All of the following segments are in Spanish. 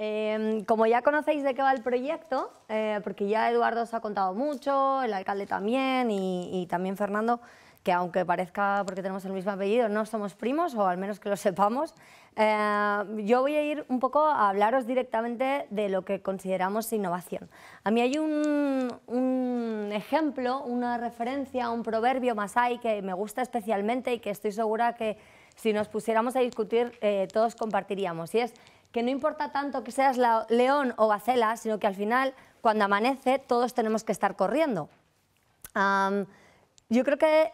Em, como ya conocéis de qué va el proyecto, eh, porque ya Eduardo os ha contado mucho, el alcalde también y, también Fernando, que aunque parezca porque tenemos el mismo apellido, no somos primos, o al menos que lo sepamos, eh, yo voy a ir un poco a hablaros directamente de lo que consideramos innovación. A mí hay un, ejemplo, una referencia, un proverbio más hay que me gusta especialmente y que estoy segura que si nos pusiéramos a discutir eh, todos compartiríamos, y es que no importa tanto que seas león o gacela, sino que al final, cuando amanece, todos tenemos que estar corriendo. yo creo que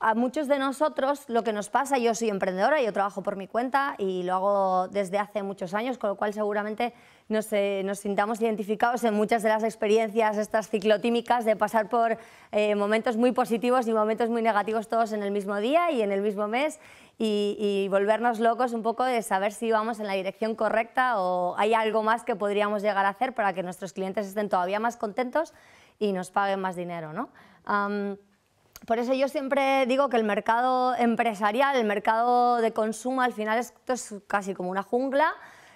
a muchos de nosotros lo que nos pasa, yo soy emprendedora, yo trabajo por mi cuenta y lo hago desde hace muchos años, con lo cual seguramente eh, nos, sintamos identificados en muchas de las experiencias estas ciclotímicas de pasar por eh, momentos muy positivos y momentos muy negativos todos en el mismo día y en el mismo mes y, volvernos locos un poco de saber si vamos en la dirección correcta o hay algo más que podríamos llegar a hacer para que nuestros clientes estén todavía más contentos y nos paguen más dinero. por eso yo siempre digo que el mercado empresarial, el mercado de consumo, al final esto es casi como una jungla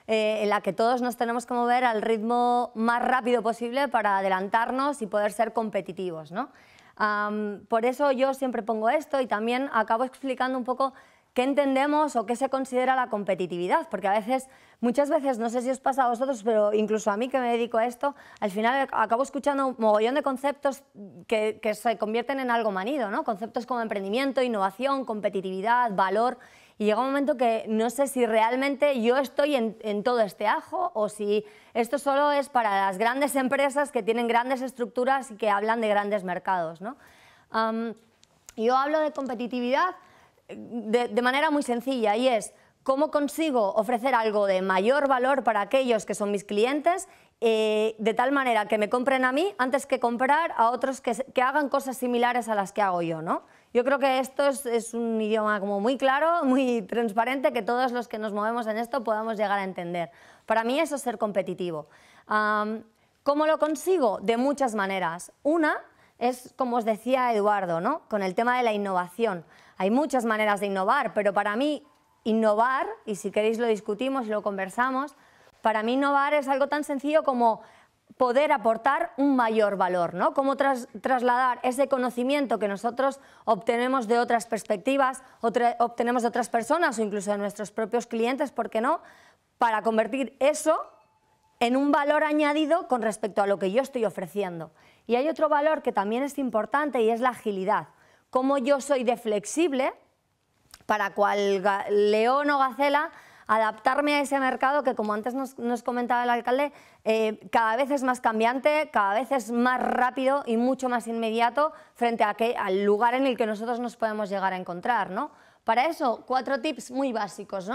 eh, en la que todos nos tenemos que mover al ritmo más rápido posible para adelantarnos y poder ser competitivos. por eso yo siempre pongo esto y también acabo explicando un poco qué entendemos o qué se considera la competitividad, porque a veces, muchas veces, no sé si os pasa a vosotros, pero incluso a mí que me dedico a esto, al final acabo escuchando un mogollón de conceptos que, se convierten en algo manido, ¿no? Conceptos como emprendimiento, innovación, competitividad, valor, y llega un momento que no sé si realmente yo estoy en, todo este ajo o si esto solo es para las grandes empresas que tienen grandes estructuras y que hablan de grandes mercados. ¿no? yo hablo de competitividad de, manera muy sencilla y es cómo consigo ofrecer algo de mayor valor para aquellos que son mis clientes eh, de tal manera que me compren a mí antes que comprar a otros que, que hagan cosas similares a las que hago yo, ¿no? Yo creo que esto es, un idioma como muy claro, muy transparente, que todos los que nos movemos en esto podamos llegar a entender. Para mí eso es ser competitivo. ¿Cómo lo consigo? De muchas maneras. Una es, como os decía Eduardo, con el tema de la innovación. Hay muchas maneras de innovar, pero para mí innovar, y si queréis lo discutimos y lo conversamos, para mí innovar es algo tan sencillo como poder aportar un mayor valor, ¿no? Cómo trasladar ese conocimiento que nosotros obtenemos de otras perspectivas, obtenemos de otras personas o incluso de nuestros propios clientes, ¿por qué no? Para convertir eso en un valor añadido con respecto a lo que yo estoy ofreciendo. Y hay otro valor que también es importante y es la agilidad. Cómo yo soy de flexible, para cual león o gacela adaptarme a ese mercado que, como antes nos, comentaba el alcalde, eh, cada vez es más cambiante, cada vez es más rápido y mucho más inmediato frente a que, al lugar en el que nosotros nos podemos llegar a encontrar. Para eso, cuatro tips muy básicos.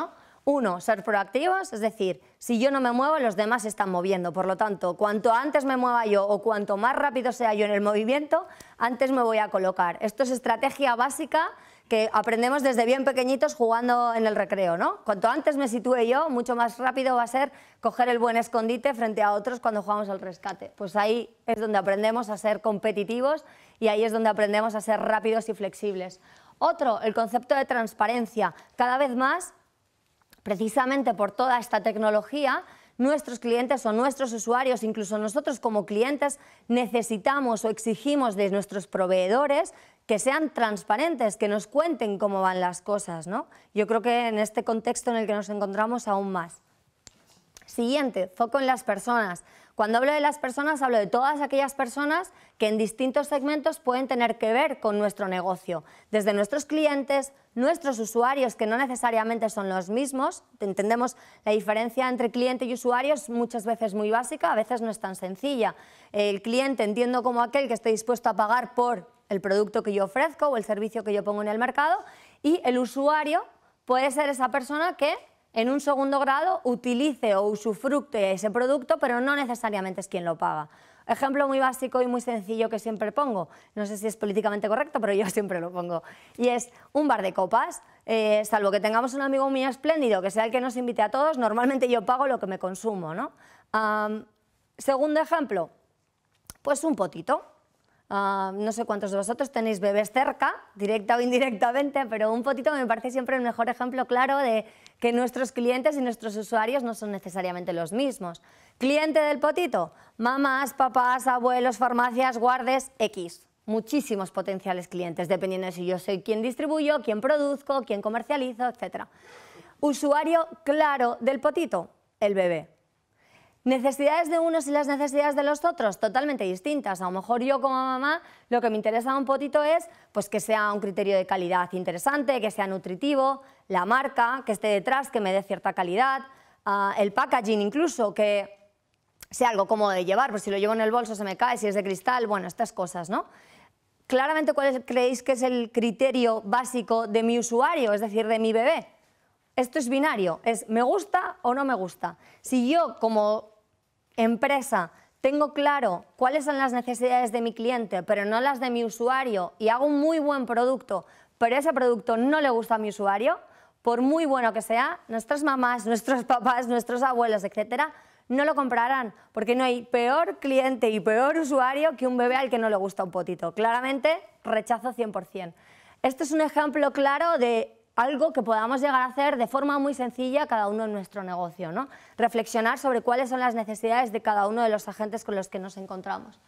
Uno, ser proactivos, es decir, si yo no me muevo, los demás se están moviendo. Por lo tanto, cuanto antes me mueva yo o cuanto más rápido sea yo en el movimiento, antes me voy a colocar. Esto es estrategia básica que aprendemos desde bien pequeñitos jugando en el recreo, ¿no? Cuanto antes me sitúe yo, mucho más rápido va a ser coger el buen escondite frente a otros cuando jugamos al rescate. Pues ahí es donde aprendemos a ser competitivos y ahí es donde aprendemos a ser rápidos y flexibles. Otro, el concepto de transparencia. Cada vez más, precisamente por toda esta tecnología, nuestros clientes o nuestros usuarios, incluso nosotros como clientes, necesitamos o exigimos de nuestros proveedores que sean transparentes, que nos cuenten cómo van las cosas. ¿no? Yo creo que en este contexto en el que nos encontramos aún más. Siguiente, foco en las personas. Cuando hablo de las personas, hablo de todas aquellas personas que en distintos segmentos pueden tener que ver con nuestro negocio. Desde nuestros clientes, nuestros usuarios, que no necesariamente son los mismos. Entendemos la diferencia entre cliente y usuario es muchas veces muy básica, a veces no es tan sencilla. El cliente entiendo como aquel que esté dispuesto a pagar por el producto que yo ofrezco o el servicio que yo pongo en el mercado y el usuario puede ser esa persona que en un segundo grado utilice o usufructe ese producto, pero no necesariamente es quien lo paga. Ejemplo muy básico y muy sencillo que siempre pongo, no sé si es políticamente correcto, pero yo siempre lo pongo, y es un bar de copas. Eh, salvo que tengamos un amigo mío espléndido, que sea el que nos invite a todos, normalmente yo pago lo que me consumo. ¿no? segundo ejemplo, pues un potito. Ah, no sé cuántos de vosotros tenéis bebés cerca, directa o indirectamente, pero un potito me parece siempre el mejor ejemplo claro de que nuestros clientes y nuestros usuarios no son necesariamente los mismos. Cliente del potito, mamás, papás, abuelos, farmacias, guardes, X. Muchísimos potenciales clientes, dependiendo de si yo soy quien distribuyo, quien produzco, quien comercializo, etc. Usuario claro del potito, el bebé. Necesidades de unos y las necesidades de los otros, totalmente distintas. A lo mejor yo como mamá lo que me interesa un poquito es pues, que sea un criterio de calidad interesante, que sea nutritivo, la marca, que esté detrás, que me dé cierta calidad, ah, el packaging incluso, que sea algo cómodo de llevar, pues si lo llevo en el bolso se me cae, si es de cristal, bueno, estas cosas, ¿no? Claramente, ¿cuál creéis que es el criterio básico de mi usuario, es decir, de mi bebé? Esto es binario, es me gusta o no me gusta. Si yo como empresa, tengo claro cuáles son las necesidades de mi cliente, pero no las de mi usuario, y hago un muy buen producto, pero ese producto no le gusta a mi usuario, por muy bueno que sea, nuestras mamás, nuestros papás, nuestros abuelos, etcétera, no lo comprarán, porque no hay peor cliente y peor usuario que un bebé al que no le gusta un potito. Claramente, rechazo 100%. Este es un ejemplo claro de algo que podamos llegar a hacer de forma muy sencilla cada uno en nuestro negocio, ¿no? Reflexionar sobre cuáles son las necesidades de cada uno de los agentes con los que nos encontramos.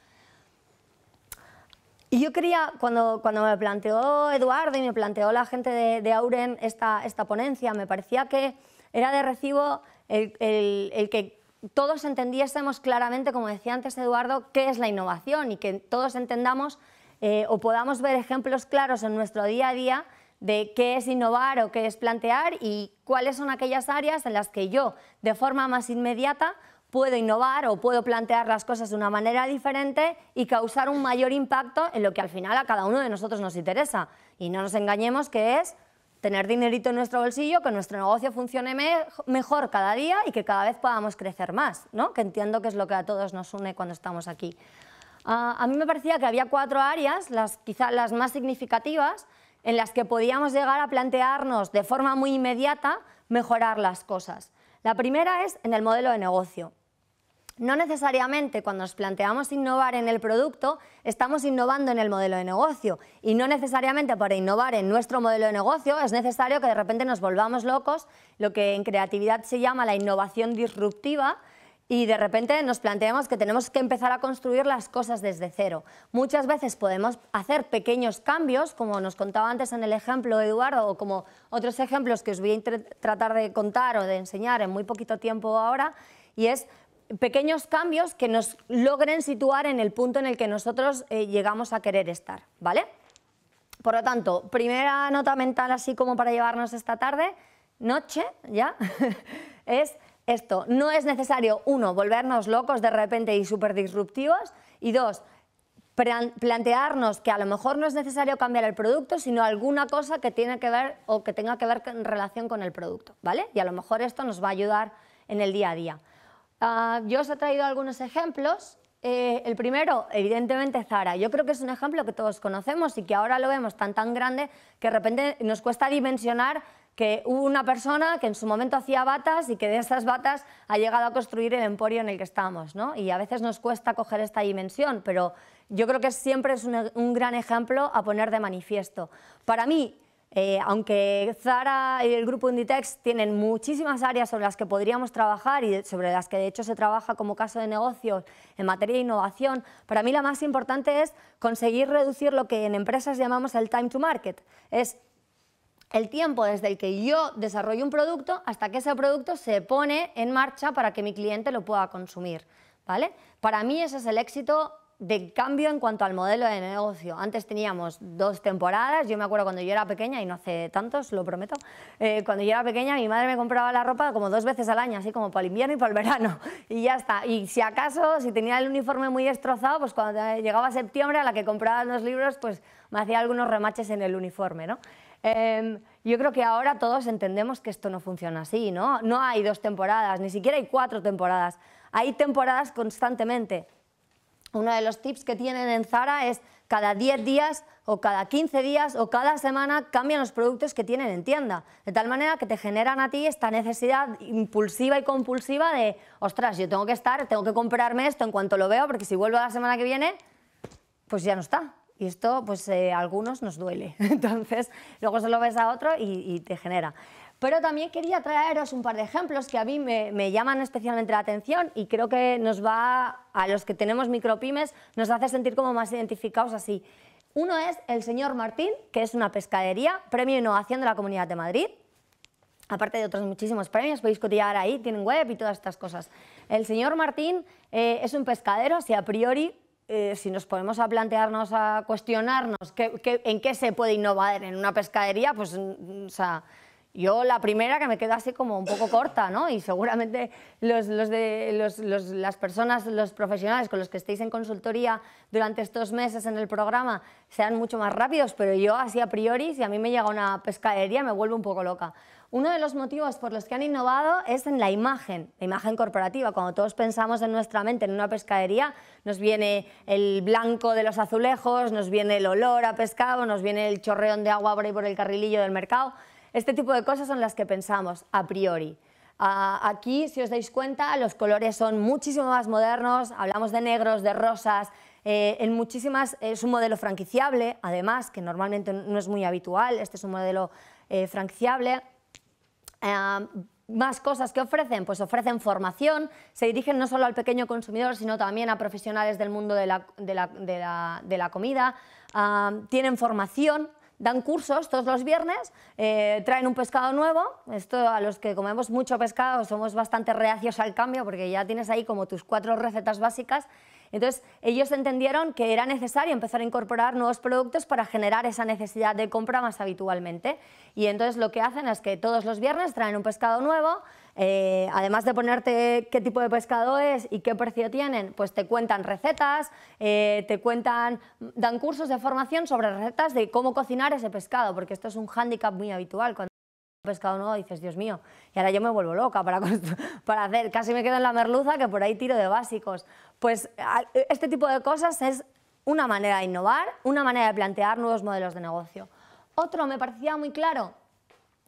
Y yo quería, cuando, cuando me planteó Eduardo y me planteó la gente de, de Auren esta, esta ponencia, me parecía que era de recibo el, el, que todos entendiésemos claramente, como decía antes Eduardo, qué es la innovación y que todos entendamos eh, o podamos ver ejemplos claros en nuestro día a día de qué es innovar o qué es plantear y cuáles son aquellas áreas en las que yo, de forma más inmediata, puedo innovar o puedo plantear las cosas de una manera diferente y causar un mayor impacto en lo que al final a cada uno de nosotros nos interesa. Y no nos engañemos que es tener dinerito en nuestro bolsillo, que nuestro negocio funcione mejor cada día y que cada vez podamos crecer más, ¿no? que entiendo que es lo que a todos nos une cuando estamos aquí. Ah, a mí me parecía que había cuatro áreas, las, quizá las más significativas, en las que podíamos llegar a plantearnos de forma muy inmediata mejorar las cosas. La primera es en el modelo de negocio. No necesariamente cuando nos planteamos innovar en el producto, estamos innovando en el modelo de negocio. Y no necesariamente para innovar en nuestro modelo de negocio es necesario que de repente nos volvamos locos, lo que en creatividad se llama la innovación disruptiva, y de repente nos planteamos que tenemos que empezar a construir las cosas desde cero. Muchas veces podemos hacer pequeños cambios, como nos contaba antes en el ejemplo de Eduardo, o como otros ejemplos que os voy a tratar de contar o de enseñar en muy poquito tiempo ahora, y es pequeños cambios que nos logren situar en el punto en el que nosotros eh, llegamos a querer estar, ¿vale? Por lo tanto, primera nota mental así como para llevarnos esta tarde, noche, ¿ya? es esto, no es necesario, uno, volvernos locos de repente y súper disruptivos, y dos, plantearnos que a lo mejor no es necesario cambiar el producto, sino alguna cosa que tiene que ver o que tenga que ver en relación con el producto, ¿vale? Y a lo mejor esto nos va a ayudar en el día a día. Ah, yo os he traído algunos ejemplos. Eh, el primero, evidentemente, Zara. Yo creo que es un ejemplo que todos conocemos y que ahora lo vemos tan tan grande que de repente nos cuesta dimensionar que hubo una persona que en su momento hacía batas y que de esas batas ha llegado a construir el emporio en el que estamos, ¿no? Y a veces nos cuesta coger esta dimensión, pero yo creo que siempre es un, gran ejemplo a poner de manifiesto. Para mí, eh, aunque Zara y el grupo Inditex tienen muchísimas áreas sobre las que podríamos trabajar y sobre las que de hecho se trabaja como caso de negocio en materia de innovación, para mí la más importante es conseguir reducir lo que en empresas llamamos el time to market. Es el tiempo desde el que yo desarrollo un producto hasta que ese producto se pone en marcha para que mi cliente lo pueda consumir. ¿vale? Para mí ese es el éxito de cambio en cuanto al modelo de negocio. Antes teníamos dos temporadas, yo me acuerdo cuando yo era pequeña, y no hace tantos, lo prometo, eh, cuando yo era pequeña mi madre me compraba la ropa como dos veces al año, así como para el invierno y para el verano, y ya está. Y si acaso, si tenía el uniforme muy destrozado, pues cuando llegaba septiembre a la que compraba los libros, pues me hacía algunos remaches en el uniforme, ¿no? Em, yo creo que ahora todos entendemos que esto no funciona así, ¿no? No hay dos temporadas, ni siquiera hay cuatro temporadas. Hay temporadas constantemente. Uno de los tips que tienen en Zara es cada 10 días o cada 15 días o cada semana cambian los productos que tienen en tienda, de tal manera que te generan a ti esta necesidad impulsiva y compulsiva de, ostras, yo tengo que estar, tengo que comprarme esto en cuanto lo veo, porque si vuelvo la semana que viene, pues ya no está. Y esto, pues eh, a algunos nos duele. Entonces, luego se lo ves a otro y, te genera. Pero también quería traeros un par de ejemplos que a mí me, llaman especialmente la atención y creo que nos va, a los que tenemos micropymes, nos hace sentir como más identificados así. Uno es el señor Martín, que es una pescadería, premio e innovación de la Comunidad de Madrid. Aparte de otros muchísimos premios, podéis cotillar ahí, tienen web y todas estas cosas. El señor Martín eh, es un pescadero, así a priori eh, si nos ponemos a plantearnos, a cuestionarnos en qué se puede innovar en una pescadería, pues, mm, yo la primera que me quedo así como un poco corta, ¿no? Y seguramente los, los de, los, las personas, los profesionales con los que estéis en consultoría durante estos meses en el programa sean mucho más rápidos, pero yo así a priori, si a mí me llega una pescadería, me vuelvo un poco loca. Uno de los motivos por los que han innovado es en la imagen, la imagen corporativa. Cuando todos pensamos en nuestra mente en una pescadería, nos viene el blanco de los azulejos, nos viene el olor a pescado, nos viene el chorreón de agua por ahí por el carrilillo del mercado. Este tipo de cosas son las que pensamos a priori. Aquí, si os dais cuenta, los colores son muchísimo más modernos, hablamos de negros, de rosas, eh, en muchísimas es un modelo franquiciable, además, que normalmente no es muy habitual, este es un modelo eh, franquiciable. Eh, más cosas que ofrecen, pues ofrecen formación, se dirigen no solo al pequeño consumidor, sino también a profesionales del mundo de la comida, ah, tienen formación dan cursos todos los viernes, eh, traen un pescado nuevo, esto a los que comemos mucho pescado somos bastante reacios al cambio porque ya tienes ahí como tus cuatro recetas básicas entonces, ellos entendieron que era necesario empezar a incorporar nuevos productos para generar esa necesidad de compra más habitualmente. Y entonces lo que hacen es que todos los viernes traen un pescado nuevo, eh, además de ponerte qué tipo de pescado es y qué precio tienen, pues te cuentan recetas, eh, te cuentan, dan cursos de formación sobre recetas de cómo cocinar ese pescado, porque esto es un hándicap muy habitual pescado nuevo, dices, Dios mío, y ahora yo me vuelvo loca para, para hacer, casi me quedo en la merluza que por ahí tiro de básicos. Pues este tipo de cosas es una manera de innovar, una manera de plantear nuevos modelos de negocio. Otro me parecía muy claro,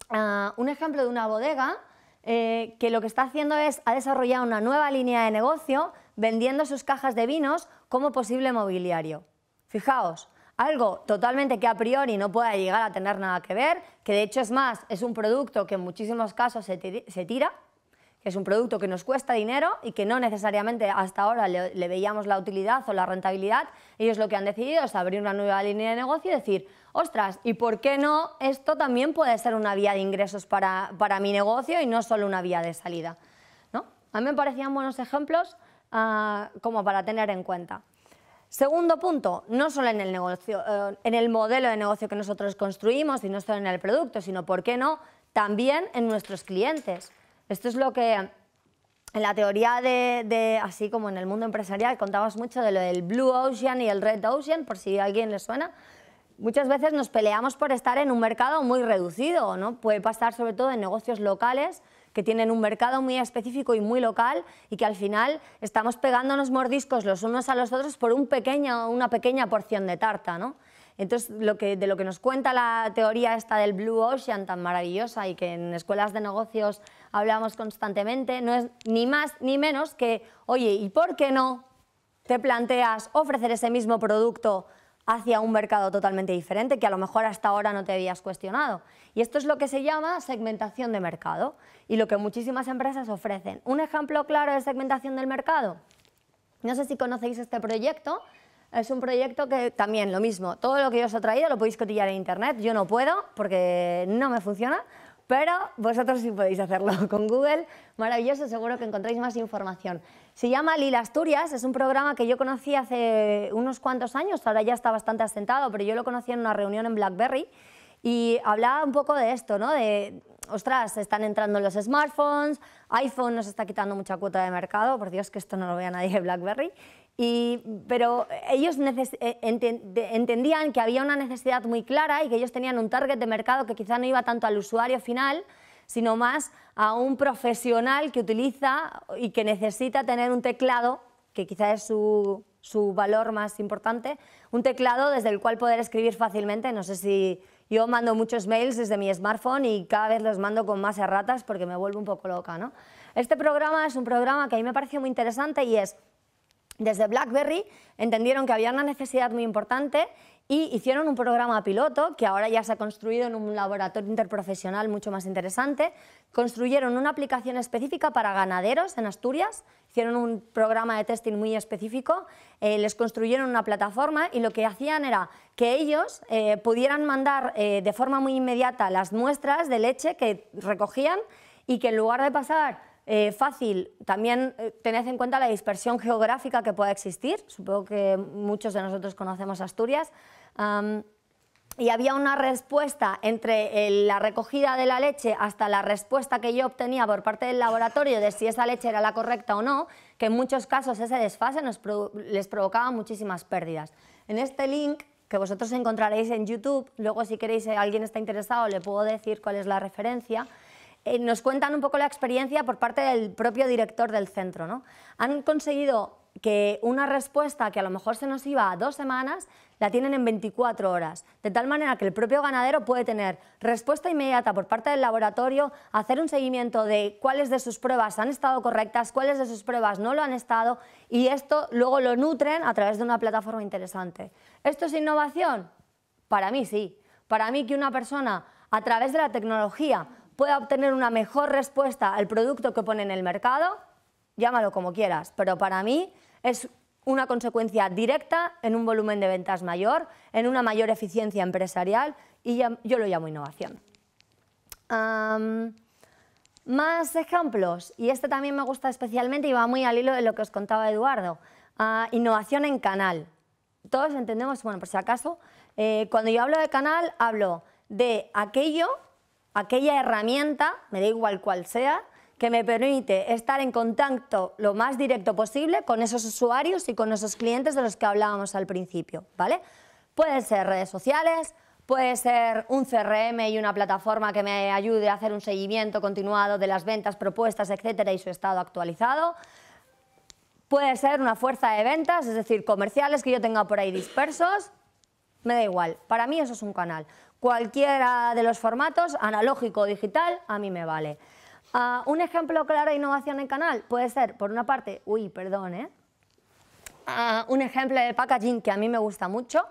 ah, un ejemplo de una bodega eh, que lo que está haciendo es, ha desarrollado una nueva línea de negocio vendiendo sus cajas de vinos como posible mobiliario. Fijaos, algo totalmente que a priori no pueda llegar a tener nada que ver, que de hecho es más, es un producto que en muchísimos casos se, tira, que es un producto que nos cuesta dinero y que no necesariamente hasta ahora le, veíamos la utilidad o la rentabilidad, ellos lo que han decidido es abrir una nueva línea de negocio y decir, ostras, ¿y por qué no? Esto también puede ser una vía de ingresos para, mi negocio y no solo una vía de salida. ¿no? A mí me parecían buenos ejemplos ah, como para tener en cuenta. Segundo punto, no solo eh, en el, modelo de negocio que nosotros construimos y no solo en el producto, sino, ¿por qué no?, también en nuestros clientes. Esto es lo que en la teoría de, así como en el mundo empresarial, contabas mucho de lo del Blue Ocean y el Red Ocean, por si a alguien le suena. Muchas veces nos peleamos por estar en un mercado muy reducido, ¿no? Puede pasar sobre todo en negocios locales que tienen un mercado muy específico y muy local y que al final estamos pegándonos mordiscos los unos a los otros por un una pequeña porción de tarta, ¿no? Entonces, lo que, de lo que nos cuenta la teoría esta del Blue Ocean tan maravillosa y que en escuelas de negocios hablamos constantemente, no es ni más ni menos que, oye, ¿y por qué no te planteas ofrecer ese mismo producto hacia un mercado totalmente diferente que a lo mejor hasta ahora no te habías cuestionado. Y esto es lo que se llama segmentación de mercado y lo que muchísimas empresas ofrecen. Un ejemplo claro de segmentación del mercado. No sé si conocéis este proyecto. Es un proyecto que también lo mismo, todo lo que yo os he traído lo podéis cotillar en internet. Yo no puedo porque no me funciona, pero vosotros sí podéis hacerlo con Google. Maravilloso, seguro que encontráis más información. Se llama Lila Asturias, es un programa que yo conocí hace unos cuantos años, ahora ya está bastante asentado, pero yo lo conocí en una reunión en BlackBerry y hablaba un poco de esto, ¿no? De, ostras, están entrando los smartphones, iPhone nos está quitando mucha cuota de mercado, por Dios que esto no lo vea nadie de BlackBerry, y, pero ellos eh, entendían que había una necesidad muy clara y que ellos tenían un target de mercado que quizá no iba tanto al usuario final, sino más a un profesional que utiliza y que necesita tener un teclado, que quizá es su, su valor más importante, un teclado desde el cual poder escribir fácilmente. No sé si yo mando muchos mails desde mi smartphone y cada vez los mando con más erratas porque me vuelvo un poco loca. ¿no? Este programa es un programa que a mí me pareció muy interesante y es desde BlackBerry entendieron que había una necesidad muy importante y hicieron un programa piloto que ahora ya se ha construido en un laboratorio interprofesional mucho más interesante. Construyeron una aplicación específica para ganaderos en Asturias, hicieron un programa de testing muy específico, eh, les construyeron una plataforma y lo que hacían era que ellos eh, pudieran mandar eh, de forma muy inmediata las muestras de leche que recogían y que en lugar de pasar eh, fácil, también eh, tened en cuenta la dispersión geográfica que pueda existir. Supongo que muchos de nosotros conocemos Asturias. y había una respuesta entre eh, la recogida de la leche hasta la respuesta que yo obtenía por parte del laboratorio de si esa leche era la correcta o no, que en muchos casos ese desfase nos les provocaba muchísimas pérdidas. En este link que vosotros encontraréis en YouTube, luego si queréis, alguien está interesado, le puedo decir cuál es la referencia. Eh, nos cuentan un poco la experiencia por parte del propio director del centro. ¿no? Han conseguido que una respuesta que a lo mejor se nos iba a dos semanas, la tienen en 24 horas, de tal manera que el propio ganadero puede tener respuesta inmediata por parte del laboratorio, hacer un seguimiento de cuáles de sus pruebas han estado correctas, cuáles de sus pruebas no lo han estado, y esto luego lo nutren a través de una plataforma interesante. ¿Esto es innovación? Para mí sí. Para mí que una persona a través de la tecnología pueda obtener una mejor respuesta al producto que pone en el mercado, llámalo como quieras, pero para mí es una consecuencia directa en un volumen de ventas mayor, en una mayor eficiencia empresarial y yo lo llamo innovación. más ejemplos, y este también me gusta especialmente y va muy al hilo de lo que os contaba Eduardo. Ah, innovación en canal. Todos entendemos, bueno, por si acaso, eh, cuando yo hablo de canal, hablo de aquello aquella herramienta, me da igual cual sea, que me permite estar en contacto lo más directo posible con esos usuarios y con esos clientes de los que hablábamos al principio, ¿vale? Pueden ser redes sociales, puede ser un CRM y una plataforma que me ayude a hacer un seguimiento continuado de las ventas propuestas, etcétera, y su estado actualizado. Puede ser una fuerza de ventas, es decir, comerciales que yo tenga por ahí dispersos, me da igual, para mí eso es un canal. Cualquiera de los formatos, analógico o digital, a mí me vale. Ah, un ejemplo claro de innovación en canal puede ser, por una parte, uy, perdón, ¿eh? Ah, un ejemplo de packaging que a mí me gusta mucho.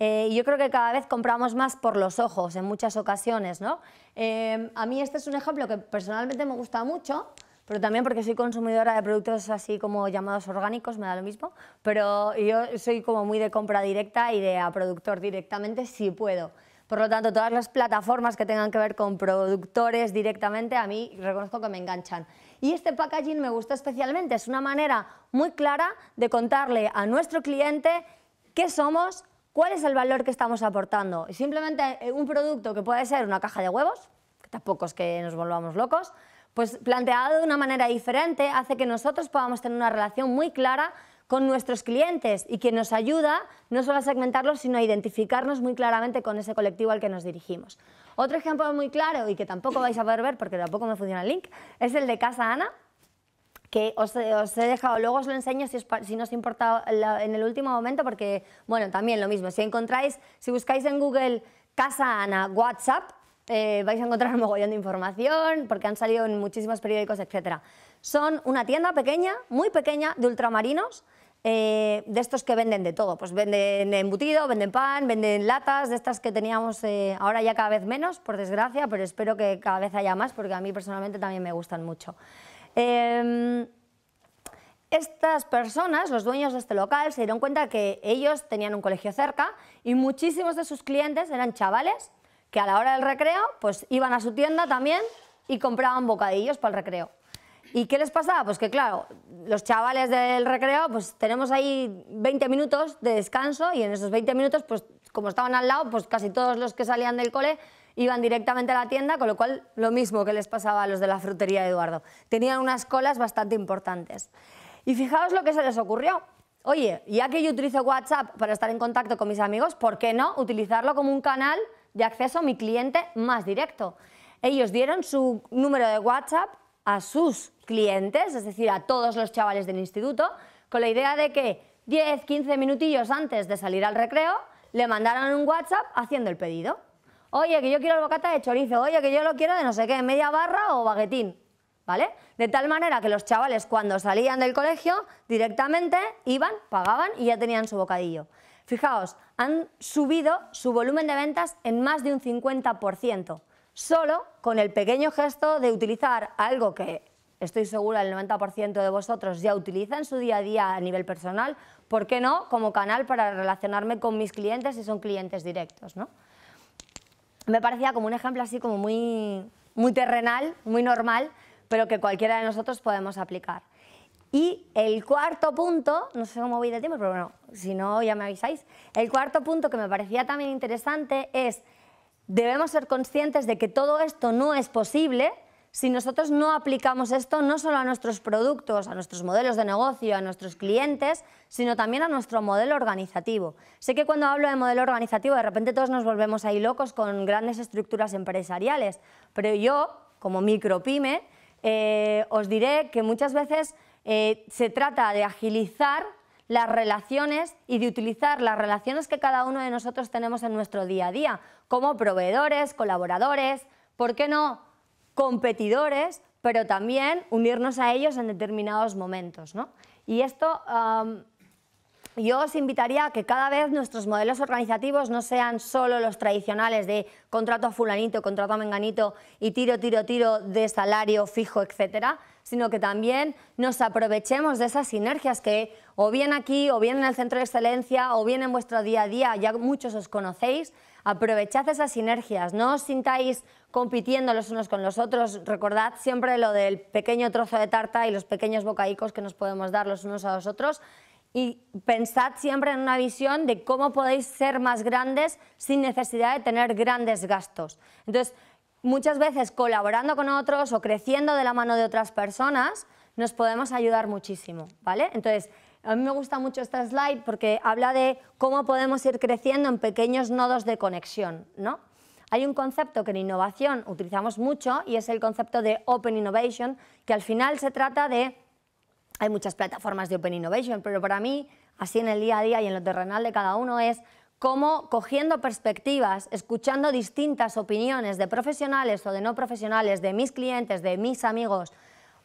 Eh, yo creo que cada vez compramos más por los ojos en muchas ocasiones, ¿no? Eh, a mí este es un ejemplo que personalmente me gusta mucho, pero también porque soy consumidora de productos así como llamados orgánicos, me da lo mismo, pero yo soy como muy de compra directa y de a productor directamente si puedo. Por lo tanto, todas las plataformas que tengan que ver con productores directamente, a mí reconozco que me enganchan. Y este packaging me gusta especialmente, es una manera muy clara de contarle a nuestro cliente qué somos, cuál es el valor que estamos aportando. Y simplemente eh, un producto que puede ser una caja de huevos, que tampoco es que nos volvamos locos, pues planteado de una manera diferente hace que nosotros podamos tener una relación muy clara con nuestros clientes y que nos ayuda no solo a segmentarlos, sino a identificarnos muy claramente con ese colectivo al que nos dirigimos. Otro ejemplo muy claro y que tampoco vais a poder ver porque tampoco me funciona el link, es el de Casa Ana, que os, he dejado, luego os lo enseño si, no os importa en el último momento, porque, bueno, también lo mismo, si encontráis, si buscáis en Google Casa Ana WhatsApp, eh, vais a encontrar un mogollón de información, porque han salido en muchísimos periódicos, etc. Son una tienda pequeña, muy pequeña, de ultramarinos, eh, de estos que venden de todo. Pues venden embutido, venden pan, venden latas, de estas que teníamos eh, ahora ya cada vez menos, por desgracia, pero espero que cada vez haya más, porque a mí personalmente también me gustan mucho. Em, estas personas, los dueños de este local, se dieron cuenta que ellos tenían un colegio cerca y muchísimos de sus clientes eran chavales que a la hora del recreo pues iban a su tienda también y compraban bocadillos para el recreo. ¿Y qué les pasaba? Pues que claro, los chavales del recreo, pues tenemos ahí 20 minutos de descanso y en esos 20 minutos, pues como estaban al lado, pues casi todos los que salían del cole iban directamente a la tienda, con lo cual lo mismo que les pasaba a los de la frutería de Eduardo. Tenían unas colas bastante importantes. Y fijaos lo que se les ocurrió. Oye, ya que yo utilizo WhatsApp para estar en contacto con mis amigos, ¿por qué no utilizarlo como un canal de acceso a mi cliente más directo? Ellos dieron su número de WhatsApp a sus clientes, es decir, a todos los chavales del instituto, con la idea de que 10, 15 minutillos antes de salir al recreo, le mandaran un WhatsApp haciendo el pedido. Oye, que yo quiero el bocata de chorizo, oye, que yo lo quiero de no sé qué, media barra o baguetín, ¿vale? De tal manera que los chavales cuando salían del colegio directamente iban, pagaban y ya tenían su bocadillo. Fijaos, han subido su volumen de ventas en más de un 50% solo con el pequeño gesto de utilizar algo que estoy segura el 90% de vosotros ya utiliza en su día a día a nivel personal, ¿por qué no? Como canal para relacionarme con mis clientes si son clientes directos, ¿no? Me parecía como un ejemplo así como muy, muy terrenal, muy normal, pero que cualquiera de nosotros podemos aplicar. Y el cuarto punto, no sé cómo voy de tiempo, pero bueno, si no ya me avisáis, el cuarto punto que me parecía también interesante es debemos ser conscientes de que todo esto no es posible si nosotros no aplicamos esto no solo a nuestros productos, a nuestros modelos de negocio, a nuestros clientes, sino también a nuestro modelo organizativo. Sé que cuando hablo de modelo organizativo, de repente todos nos volvemos ahí locos con grandes estructuras empresariales, pero yo, como micropyme, eh, os diré que muchas veces eh, se trata de agilizar las relaciones y de utilizar las relaciones que cada uno de nosotros tenemos en nuestro día a día, como proveedores, colaboradores, ¿por qué no competidores? pero también unirnos a ellos en determinados momentos. Y esto yo os invitaría a que cada vez nuestros modelos organizativos no sean solo los tradicionales de contrato a fulanito, contrato a menganito y tiro, tiro, tiro de salario fijo, etcétera, sino que también nos aprovechemos de esas sinergias que o bien aquí, o bien en el Centro de Excelencia, o bien en vuestro día a día, ya muchos os conocéis, aprovechad esas sinergias, no os sintáis compitiendo los unos con los otros, recordad siempre lo del pequeño trozo de tarta y los pequeños bocaicos que nos podemos dar los unos a los otros, y pensad siempre en una visión de cómo podéis ser más grandes sin necesidad de tener grandes gastos. Entonces, muchas veces colaborando con otros o creciendo de la mano de otras personas, nos podemos ayudar muchísimo, ¿vale? Entonces, a mí me gusta mucho esta slide porque habla de cómo podemos ir creciendo en pequeños nodos de conexión, ¿no? Hay un concepto que en innovación utilizamos mucho y es el concepto de Open Innovation, que al final se trata de... Hay muchas plataformas de Open Innovation, pero para mí, así en el día a día y en lo terrenal de cada uno, es cómo cogiendo perspectivas, escuchando distintas opiniones de profesionales o de no profesionales, de mis clientes, de mis amigos,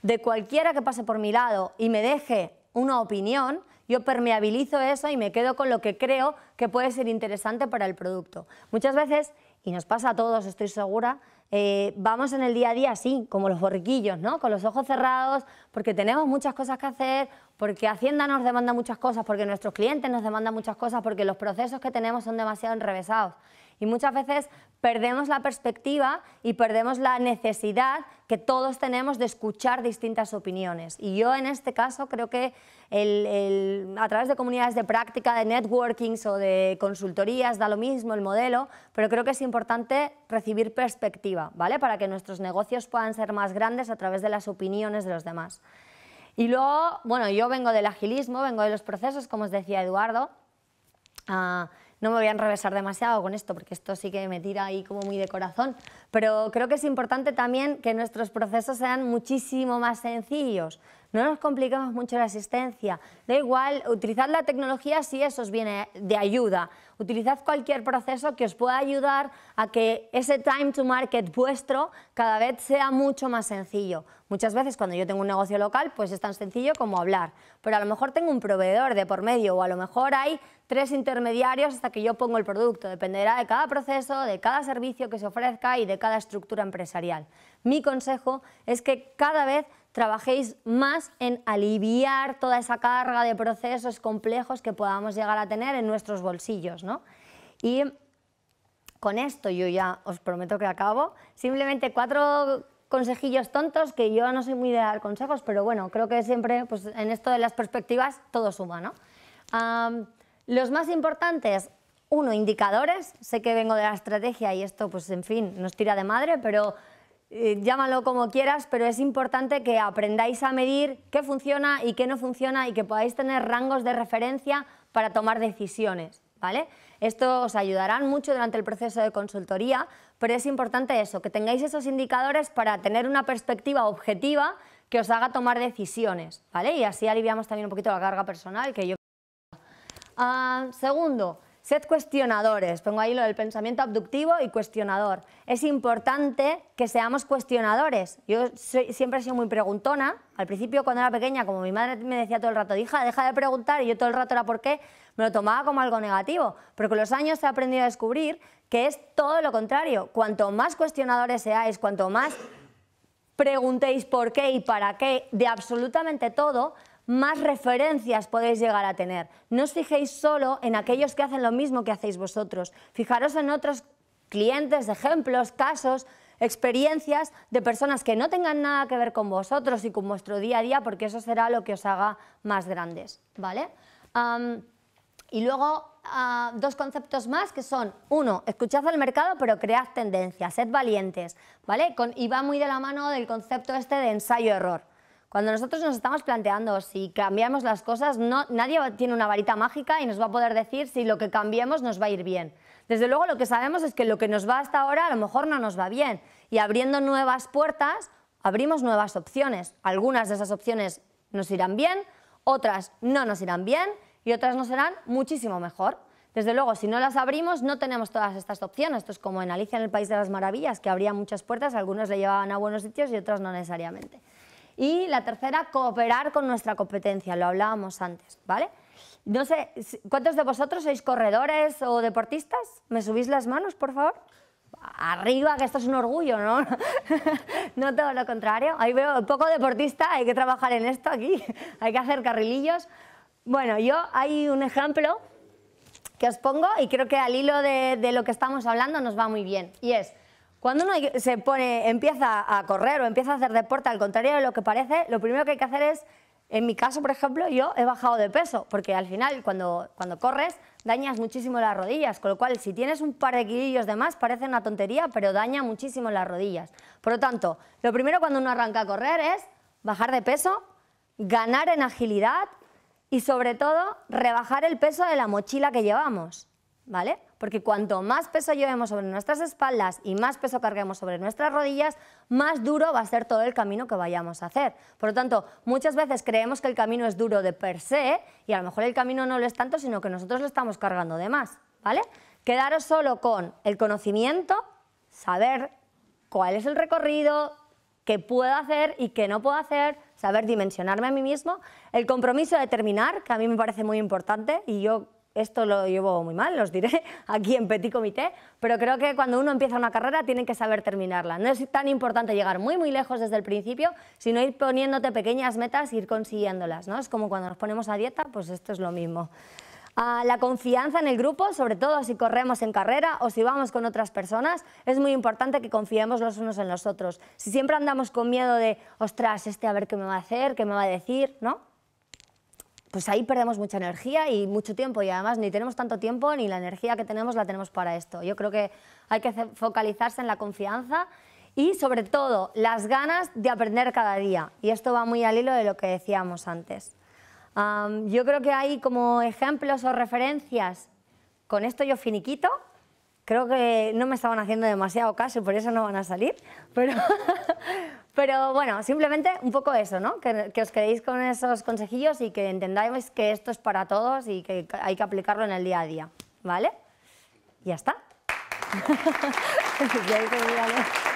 de cualquiera que pase por mi lado y me deje una opinión, yo permeabilizo eso y me quedo con lo que creo que puede ser interesante para el producto. Muchas veces y nos pasa a todos, estoy segura, eh, vamos en el día a día así, como los borriquillos, ¿no? Con los ojos cerrados, porque tenemos muchas cosas que hacer, porque Hacienda nos demanda muchas cosas, porque nuestros clientes nos demandan muchas cosas, porque los procesos que tenemos son demasiado enrevesados. Y muchas veces perdemos la perspectiva y perdemos la necesidad que todos tenemos de escuchar distintas opiniones. Y yo en este caso creo que el, a través de comunidades de práctica, de networkings o de consultorías, da lo mismo el modelo, pero creo que es importante recibir perspectiva, ¿vale? Para que nuestros negocios puedan ser más grandes a través de las opiniones de los demás. Y luego, bueno, yo vengo del agilismo, vengo de los procesos, como os decía Eduardo. Ah, no me voy a enrevesar demasiado con esto, porque esto sí que me tira ahí como muy de corazón, pero creo que es importante también que nuestros procesos sean muchísimo más sencillos, no nos compliquemos mucho la asistencia. Da igual, utilizad la tecnología si eso os viene de ayuda. Utilizad cualquier proceso que os pueda ayudar a que ese time to market vuestro cada vez sea mucho más sencillo. Muchas veces cuando yo tengo un negocio local, pues es tan sencillo como hablar. Pero a lo mejor tengo un proveedor de por medio o a lo mejor hay tres intermediarios hasta que yo pongo el producto. Dependerá de cada proceso, de cada servicio que se ofrezca y de cada estructura empresarial. Mi consejo es que cada vez trabajéis más en aliviar toda esa carga de procesos complejos que podamos llegar a tener en nuestros bolsillos. Y con esto yo ya os prometo que acabo. Simplemente cuatro consejillos tontos, que yo no soy muy de dar consejos, pero bueno, creo que siempre pues, en esto de las perspectivas todo suma. los más importantes, uno, indicadores. Sé que vengo de la estrategia y esto, pues en fin, nos tira de madre, pero eh, llámalo como quieras, pero es importante que aprendáis a medir qué funciona y qué no funciona y que podáis tener rangos de referencia para tomar decisiones, ¿vale? Esto os ayudará mucho durante el proceso de consultoría, pero es importante eso, que tengáis esos indicadores para tener una perspectiva objetiva que os haga tomar decisiones, Y así aliviamos también un poquito la carga personal que yo... Ah, segundo, Sed cuestionadores. Pongo ahí lo del pensamiento abductivo y cuestionador. Es importante que seamos cuestionadores. Yo siempre he sido muy preguntona. Al principio, cuando era pequeña, como mi madre me decía todo el rato, hija, deja de preguntar, y yo todo el rato era por qué, me lo tomaba como algo negativo. Pero con los años he aprendido a descubrir que es todo lo contrario. Cuanto más cuestionadores seáis, cuanto más preguntéis por qué y para qué de absolutamente todo, más referencias podéis llegar a tener. No os fijéis solo en aquellos que hacen lo mismo que hacéis vosotros. Fijaros en otros clientes, ejemplos, casos, experiencias de personas que no tengan nada que ver con vosotros y con vuestro día a día, porque eso será lo que os haga más grandes, ¿vale? y luego ah, dos conceptos más que son, uno, escuchad al mercado pero cread tendencias, sed valientes, ¿vale? y va muy de la mano del concepto este de ensayo-error. Cuando nosotros nos estamos planteando si cambiamos las cosas, nadie tiene una varita mágica y nos va a poder decir si lo que cambiemos nos va a ir bien. Desde luego lo que sabemos es que lo que nos va hasta ahora a lo mejor no nos va bien. Y abriendo nuevas puertas, abrimos nuevas opciones. Algunas de esas opciones nos irán bien, otras no nos irán bien y otras nos serán muchísimo mejor. Desde luego, si no las abrimos, no tenemos todas estas opciones. Esto es como en Alicia en el País de las Maravillas, que abría muchas puertas, algunas le llevaban a buenos sitios y otras no necesariamente. Y la tercera, cooperar con nuestra competencia, lo hablábamos antes, ¿vale? No sé, ¿cuántos de vosotros sois corredores o deportistas? ¿Me subís las manos, por favor? Arriba, que esto es un orgullo, ¿no? no todo lo contrario. Ahí veo poco deportista, hay que trabajar en esto aquí, hay que hacer carrilillos. Bueno, yo hay un ejemplo que os pongo y creo que al hilo de, de lo que estamos hablando nos va muy bien. Y es, cuando uno se empieza a correr o empieza a hacer deporte, al contrario de lo que parece, lo primero que hay que hacer es, en mi caso, por ejemplo, yo he bajado de peso, porque al final, cuando, cuando corres, dañas muchísimo las rodillas, con lo cual, si tienes un par de kilillos de más, parece una tontería, pero daña muchísimo las rodillas. Por lo tanto, lo primero cuando uno arranca a correr es bajar de peso, ganar en agilidad y, sobre todo, rebajar el peso de la mochila que llevamos. ¿vale? Porque cuanto más peso llevemos sobre nuestras espaldas y más peso carguemos sobre nuestras rodillas, más duro va a ser todo el camino que vayamos a hacer. Por lo tanto, muchas veces creemos que el camino es duro de per se y a lo mejor el camino no lo es tanto, sino que nosotros lo estamos cargando de más, ¿vale? Quedaros solo con el conocimiento, saber cuál es el recorrido, qué puedo hacer y qué no puedo hacer, saber dimensionarme a mí mismo, el compromiso de terminar, que a mí me parece muy importante y yo esto lo llevo muy mal, los diré aquí en Petit Comité, pero creo que cuando uno empieza una carrera tiene que saber terminarla. No es tan importante llegar muy, muy lejos desde el principio, sino ir poniéndote pequeñas metas e ir consiguiéndolas. ¿no? Es como cuando nos ponemos a dieta, pues esto es lo mismo. Ah, la confianza en el grupo, sobre todo si corremos en carrera o si vamos con otras personas, es muy importante que confiemos los unos en los otros. Si siempre andamos con miedo de, ostras, este a ver qué me va a hacer, qué me va a decir, ¿no? pues ahí perdemos mucha energía y mucho tiempo y además ni tenemos tanto tiempo ni la energía que tenemos la tenemos para esto. Yo creo que hay que focalizarse en la confianza y sobre todo las ganas de aprender cada día. Y esto va muy al hilo de lo que decíamos antes. yo creo que hay como ejemplos o referencias. Con esto yo finiquito. Creo que no me estaban haciendo demasiado caso y por eso no van a salir. Pero, Pero bueno, simplemente un poco eso, ¿no? Que, os quedéis con esos consejillos y que entendáis que esto es para todos y que hay que aplicarlo en el día a día, ¿vale? Ya está.